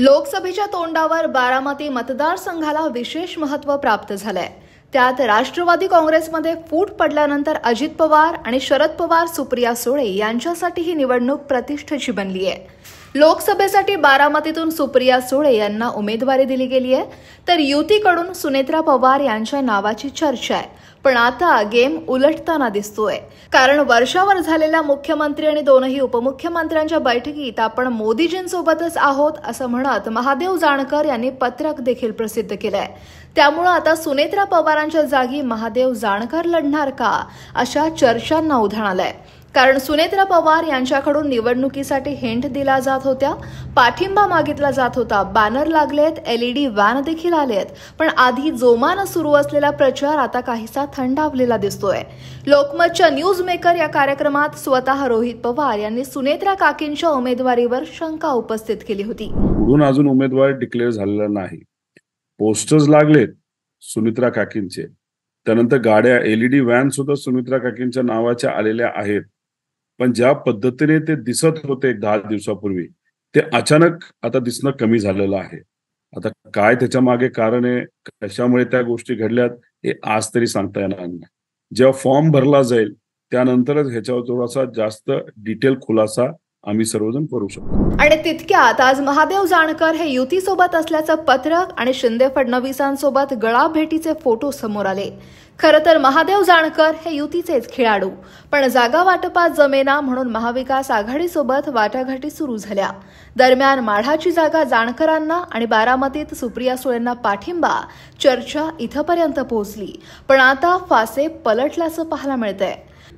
लोकसभेच्या तोंडावर बारामती मतदारसंघाला विशेष महत्व प्राप्त झालंय त्यात राष्ट्रवादी काँग्रेसमध्ये फूट पडल्यानंतर अजित पवार आणि शरद पवार सुप्रिया सुळे यांच्यासाठी ही निवडणूक प्रतिष्ठेची बनली आहे लोकसभेसाठी बारामतीतून सुप्रिया सुळे यांना उमेदवारी दिली गेली आहे तर युतीकडून सुनेत्रा पवार यांच्या नावाची चर्चा आहे पण आता गेम उलटताना दिसतोय कारण वर्षावर झालेल्या मुख्यमंत्री आणि दोनही उपमुख्यमंत्र्यांच्या बैठकीत आपण मोदीजींसोबतच आहोत असं म्हणत महादेव जाणकर यांनी पत्रक देखील प्रसिद्ध केलंय त्यामुळं आता सुनेत्रा पवारांच्या जागी महादेव जाणकर लढणार का अशा चर्चांना उधाण आलंय कारण सुनेत्रा पवार यांच्याकडून निवडणुकीसाठी हिंट दिला जात होत्या पाठिंबा मागितला जात होता बॅनर लागलेत एलईडी व्हॅन देखील आले आहेत पण आधी जोमानं सुरू असलेला प्रचार आता काहीसा थंडावलेला दिसतोय लोकमतच्या न्यूज मेकर या कार्यक्रमात स्वतः रोहित पवार यांनी सुनेत्रा काकींच्या उमेदवारीवर शंका उपस्थित केली होती म्हणून अजून उमेदवार डिक्लेअर झालेला नाही पोस्टर्स लागलेत सुमित्रा काकींचे त्यानंतर गाड्या एलईडी व्हॅन सुद्धा सुमित्रा काकींच्या नावाच्या आलेल्या आहेत पण ज्या पद्धतीने ते दिसत होते दहा दिवसापूर्वी ते अचानक आता दिसणं कमी झालेलं आहे आता काय त्याच्या मागे कारण आहे कशामुळे त्या गोष्टी घडल्यात हे आज तरी सांगता येणार नाही जेव्हा फॉर्म भरला जाईल त्यानंतरच ह्याच्यावर थोडासा जास्त डिटेल खुलासा आम्ही सर्वजण करू शकतो आणि तितक्यात आज महादेव जाणकर हे युतीसोबत असल्याचं पत्रक आणि शिंदे फडणवीसांसोबत गळा भेटीचे फोटो समोर आले खरं तर महादेव जाणकर हे युतीचेच खेळाडू पण जागा वाटपा जमेना म्हणून महाविकास आघाडीसोबत वाटाघाटी सुरू झाल्या दरम्यान माढाची जागा जाणकरांना आणि बारामतीत सुप्रिया सुळेंना पाठिंबा चर्चा इथंपर्यंत पोहोचली पण आता फासे पलटल्याचं पाहायला मिळतंय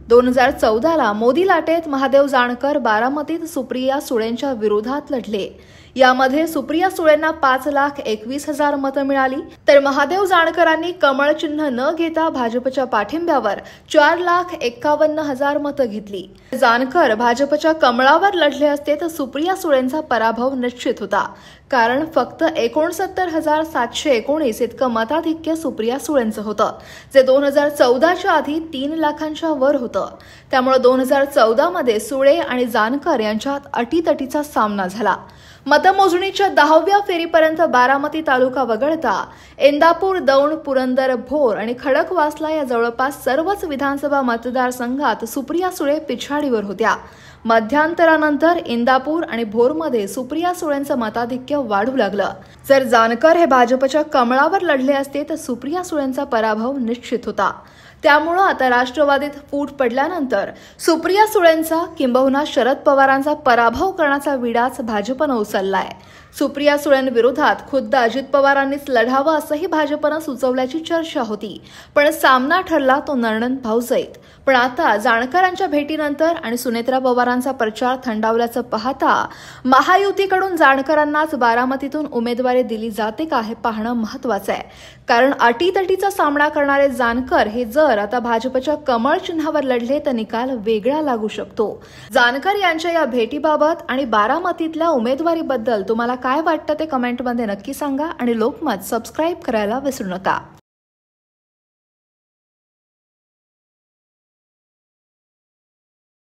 दोन हजार चौदाला मोदी लाटेत महादेव जाणकर बारामतीत सुप्रिया सुळेंच्या विरोधात लढले यामध्ये सुप्रिया सुळेंना पाच लाख एकवीस हजार मतं मिळाली तर महादेव जाणकरांनी कमळ चिन्ह न घेता भाजपच्या पाठिंब्यावर चार लाख एक्कावन्न हजार मतं घेतली जानकर भाजपच्या कमळावर लढले असते तर सुप्रिया सुळेंचा पराभव निश्चित होता कारण फक्त एकोणसत्तर हजार सातशे एकोणीस इतकं मताधिक्य सुप्रिया सुळेंचं होतं जे दोन हजार चौदाच्या आधी तीन लाखांच्या वर होतं त्यामुळे दोन हजार चौदामध्ये सुळे आणि जानकर यांच्यात अटीतटीचा सामना झाला मतमोजणीच्या दहाव्या फेरीपर्यंत बारामती तालुका वगळता इंदापूर दौंड पुरंदर भोर आणि खडकवासला या जवळपास सर्वच विधानसभा मतदारसंघात सुप्रिया सुळे पिछाडीवर होत्या मध्यांतरानंतर इंदापूर आणि भोरमध्ये सुप्रिया सुळेंचं मताधिक्य वाढू लागलं जर जानकर हे भाजपच्या कमळावर लढले असते तर सुप्रिया सुळेंचा पराभव निश्चित होता त्यामुळं आता राष्ट्रवादीत फूट पडल्यानंतर सुप्रिया सुळेंचा किंबहुना शरद पवारांचा पराभव करण्याचा विडाच भाजपनं उचललाय सुप्रिया सुळेंविरोधात खुद्द अजित पवारांनीच लढावं असंही भाजपनं सुचवल्याची चर्चा होती पण सामना ठरला तो नर्णन भाऊसईत पण आता जाणकारांच्या भेटीनंतर आणि सुनेत्रा पवारांचा प्रचार थंडावल्याचं पाहता महायुतीकडून जाणकरांनाच बारामतीतून उमेदवारी दिली जाते का हे पाहणं महत्वाचं आहे कारण अटीतटीचा सामना करणारे जाणकर हे जर आता भाजपच्या कमळ चिन्हावर लढले तर निकाल वेगळा लागू शकतो जानकर यांच्या या भेटीबाबत आणि बारामतीतल्या उमेदवारीबद्दल तुम्हाला काय वाटतं ते कमेंटमध्ये नक्की सांगा आणि लोकमत सबस्क्राईब करायला विसरू नका